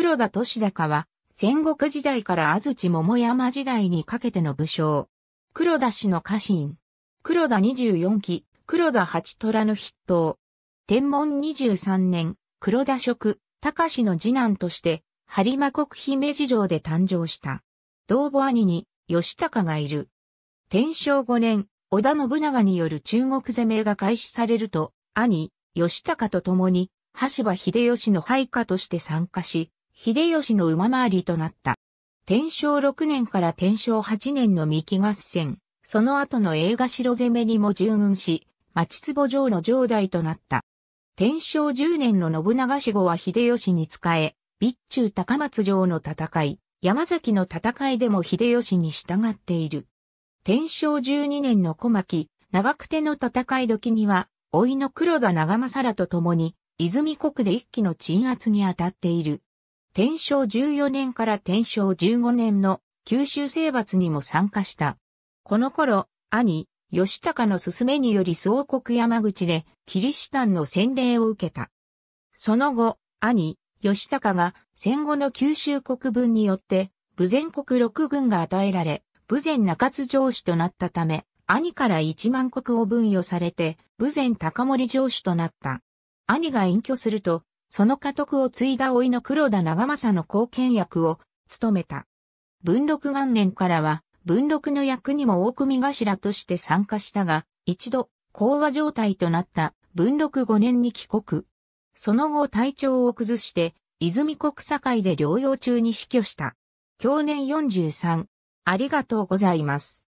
黒田利高は、戦国時代から安土桃山時代にかけての武将。黒田氏の家臣。黒田24期、黒田八虎の筆頭。天文23年、黒田職、高氏の次男として、播磨国姫路城で誕生した。同母兄に、吉高がいる。天正5年、織田信長による中国攻めが開始されると、兄、吉高と共に、橋場秀吉の配下として参加し、秀吉の馬回りとなった。天正6年から天正8年の三木合戦、その後の映画城攻めにも従軍し、町坪城の城代となった。天正10年の信長死後は秀吉に仕え、備中高松城の戦い、山崎の戦いでも秀吉に従っている。天正12年の小牧、長久手の戦い時には、老いの黒田長政らと共に、泉国で一気の鎮圧に当たっている。天正14年から天正15年の九州征伐にも参加した。この頃、兄、義高の勧めにより総国山口でキリシタンの洗礼を受けた。その後、兄、義高が戦後の九州国分によって、武前国六軍が与えられ、武前中津城主となったため、兄から一万国を分与されて、武前高森城主となった。兄が隠居すると、その家督を継いだいの黒田長政の後見役を務めた。文禄元年からは、文禄の役にも大組頭として参加したが、一度、講和状態となった文禄5年に帰国。その後体調を崩して、泉国境で療養中に死去した。去年43。ありがとうございます。